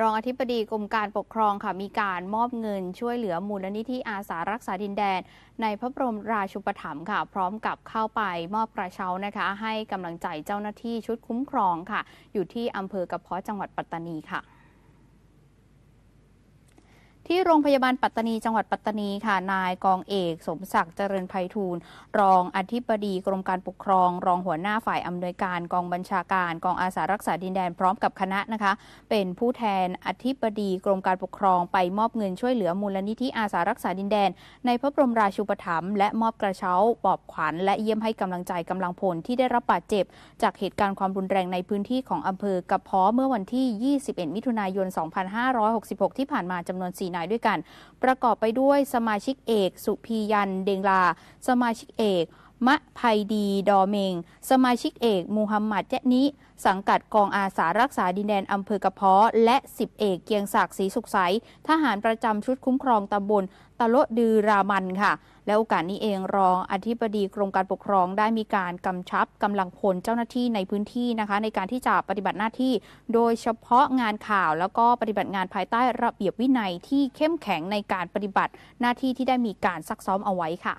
รองอธิบดีกรมการปกครองค่ะ มีการมอบเงินช่วยเหลือมูลนิธิอาสารักษาดินแดน ในพระบรมราชูปถัมภ์ค่ะ พร้อมกับเข้าไปมอบกระเช้านะคะ ให้กำลังใจเจ้าหน้าที่ชุดคุ้มครองค่ะ อยู่ที่อำเภอกระเพาะจังหวัดปัตตานีค่ะที่โรงพยาบาลปัตตานีจังหวัดปัตตานีค่ะ นายกองเอกสมศักดิ์เจริญไพฑูรย์รองอธิบดีกรมการปกครอง รองหัวหน้าฝ่ายอำนวยการกองบัญชาการกองอาสารักษาดินแดน พร้อมกับคณะนะคะ เป็นผู้แทนอธิบดีกรมการปกครองไปมอบเงินช่วยเหลือมูลนิธิอาสารักษาดินแดนในพระบรมราชูปถัมภ์และมอบกระเช้าปอบขวัญและเยี่ยมให้กำลังใจกำลังพลที่ได้รับบาดเจ็บ จากเหตุการณ์ความรุนแรงในพื้นที่ของอำเภอกระเพาะเมื่อวันที่ 21มิถุนายน 2566ที่ผ่านมาจำนวน4นายด้วยกัน ประกอบไปด้วยสมาชิกเอก สุพียัน เดงลาสมาชิกเอกมะภัยดีดอเมง สมาชิกเอก มูฮัมหมัดเจนิสังกัดกองอาสารักษาดินแดนอำเภอกระเพาะและสิบเอกเกียงศักดิ์ศรีสุขใส ทหารประจำชุดคุ้มครองตำบลตะโลดือรามันค่ะ และโอกาสนี้เองรองอธิบดีกรมการปกครองได้มีการกำชับกำลังพลเจ้าหน้าที่ในพื้นที่นะคะ ในการที่จะปฏิบัติหน้าที่โดยเฉพาะงานข่าวแล้วก็ปฏิบัติงานภายใต้ระเบียบวินัยที่เข้มแข็งในการปฏิบัติหน้าที่ที่ได้มีการซักซ้อมเอาไว้ค่ะ